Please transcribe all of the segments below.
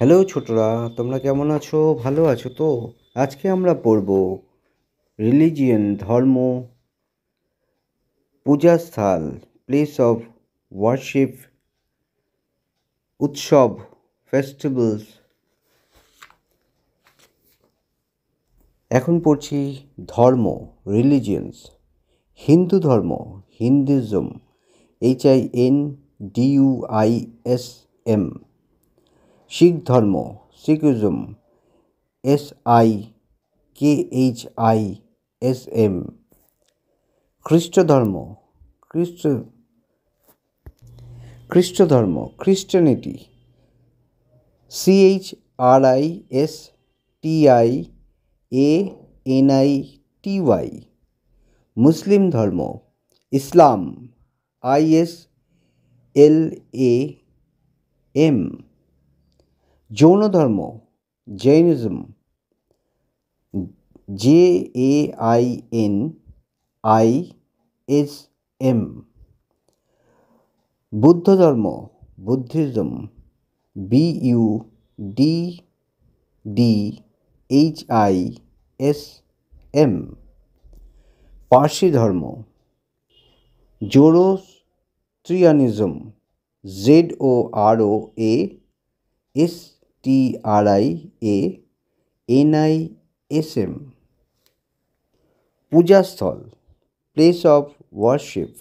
hello ছোটরা তোমরা কেমন আছো ভালো আছো তো আজকে আমরা পড়ব রিলিজিয়ান ধর্ম পূজাস্থল প্লেস অফ ওয়ার্শিপ উৎসব ফেস্টিভ্যালস এখন পড়ছি ধর্ম রিলিজিয়ান্স হিন্দু ধর্ম Hinduism H I N D U I S M Sikh ধর্ম Sikhism S I K H I S M খ্রিস্ট ধর্ম খ্রিস্ট খ্রিস্ট ধর্ম Christianity C H R I S T I A N I T Y মুসলিম ধর্ম Islam I S L A M Jain ধর্ম Jainism J A I N I S M Buddha ধর্ম Buddhism B U D D H I S M Parsi ধর্ম Zoroastrianism Z O R O A S T R I A N I S M पूजा स्थल place of worship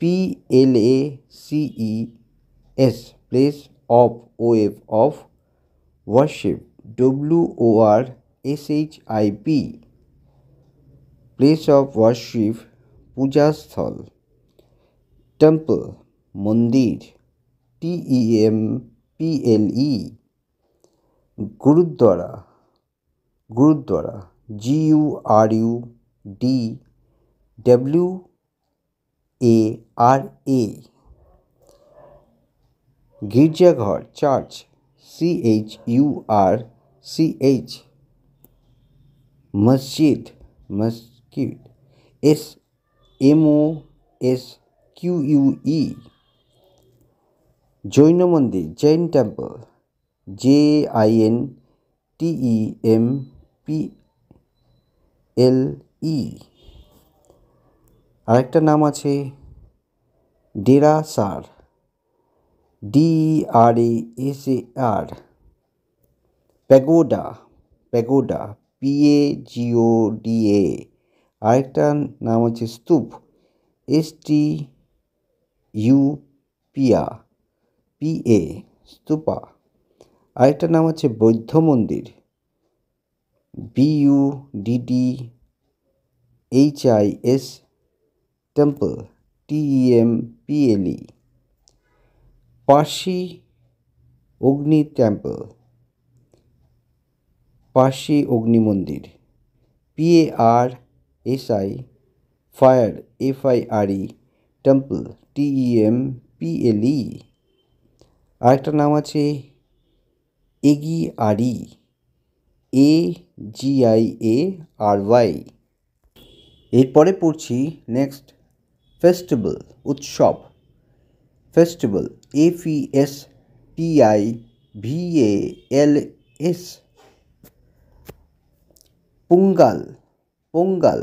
P L A C E S place of O F of worship W O R S H I P place of worship पूजा स्थल temple मंदिर T E M P L E gurdwara gurdwara G you R U D W A R A গির্জাঘর church C H U R C H মসজিদ মসজিদ S M O S Q U E Jain মন্দির Jain temple J I N T E M P L E আরেকটা নাম আছে Derasar D R A S A R pagoda pagoda P A G O D A আরেকটা নাম আছে stupa S T U পিয়া P A stupa আরেকটার নাম হচ্ছে বৌদ্ধ মন্দির B U D D H I S temple T M P L E Parsi অগ্নি টেম্পল পার্সি অগ্নি মন্দির P A R S I fire F I R E temple T E M P L E আরেকটা নাম আছে এগিআরি এ G I A R Y এরপরে পড়ছি নেক্সট ফেস্টিভ্যাল উৎসব festival F S P I V A L S Pongal Pongal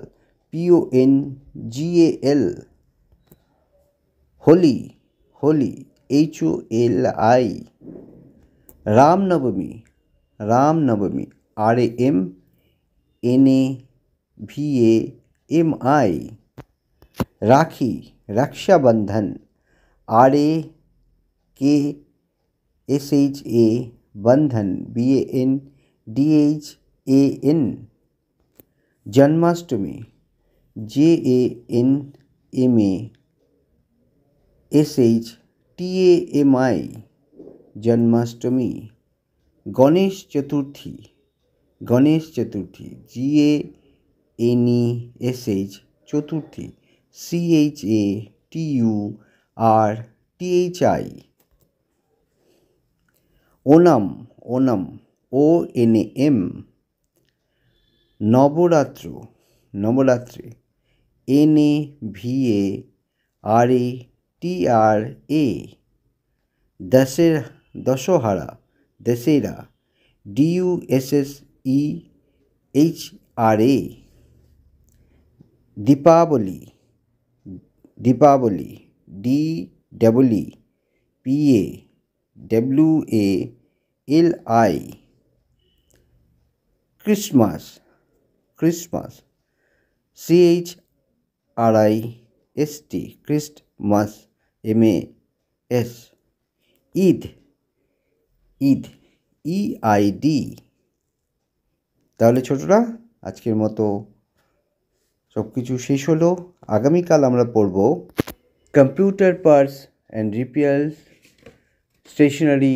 P O N G A L Holi Holi H O L I Ramnavami Ramnavami R A M N A V A M I Rakhi Rakshabandhan R A K S H A bandhan B A N D H A N Janmashtami J A N M A S H T A M I Janmashtami Ganesh Chaturthi Ganesh Chaturthi G A N E S H Chaturthi C H A T U R T H I Onam Onam O N M Navratra Navratri N A V A R A T R A Dussehra Dashahara Dussehra D U S S E H R A Deepavali Deepavali D double P A W A L I Christmas Christmas C H R I S T Christmas M A S Eid Eid E e ID তাহলে ছোটরা আজকের মতো সব কিছু শেষ হলো আগামীকাল আমরা পড়ব computer parts and repair stationery